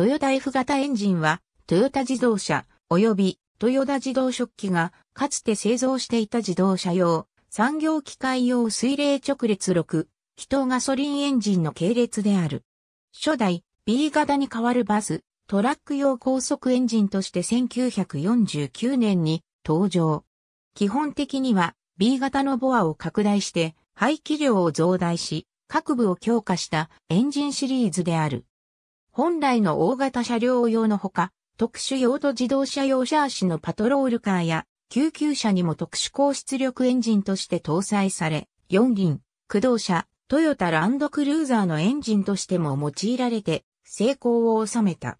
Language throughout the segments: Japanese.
トヨタ F 型エンジンは、トヨタ自動車、及びトヨタ自動食器が、かつて製造していた自動車用、産業機械用水冷直列6、気筒ガソリンエンジンの系列である。初代 B 型に代わるバス、トラック用高速エンジンとして1949年に登場。基本的には B 型のボアを拡大して排気量を増大し、各部を強化したエンジンシリーズである。本来の大型車両用のほか、特殊用途自動車用車足のパトロールカーや救急車にも特殊高出力エンジンとして搭載され、四輪、駆動車、トヨタランドクルーザーのエンジンとしても用いられて成功を収めた。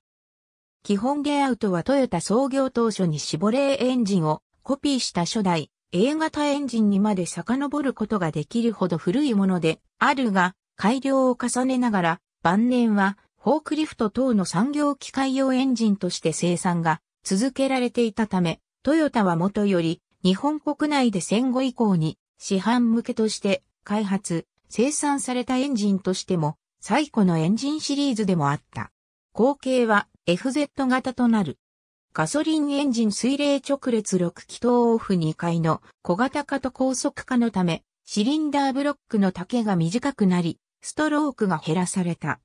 基本レイアウトはトヨタ創業当初にシボレーエンジンをコピーした初代 A 型エンジンにまで遡ることができるほど古いものであるが、改良を重ねながら晩年はフォークリフト等の産業機械用エンジンとして生産が続けられていたため、トヨタはもとより日本国内で戦後以降に市販向けとして開発、生産されたエンジンとしても最古のエンジンシリーズでもあった。後継は FZ 型となる。ガソリンエンジン水冷直列6気筒オフ2回の小型化と高速化のため、シリンダーブロックの丈が短くなり、ストロークが減らされた。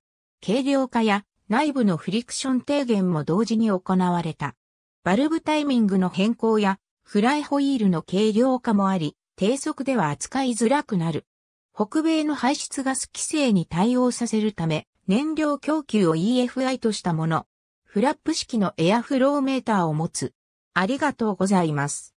軽量化や内部のフリクション低減も同時に行われた。バルブタイミングの変更やフライホイールの軽量化もあり、低速では扱いづらくなる。北米の排出ガス規制に対応させるため、燃料供給を EFI としたもの。フラップ式のエアフローメーターを持つ。ありがとうございます。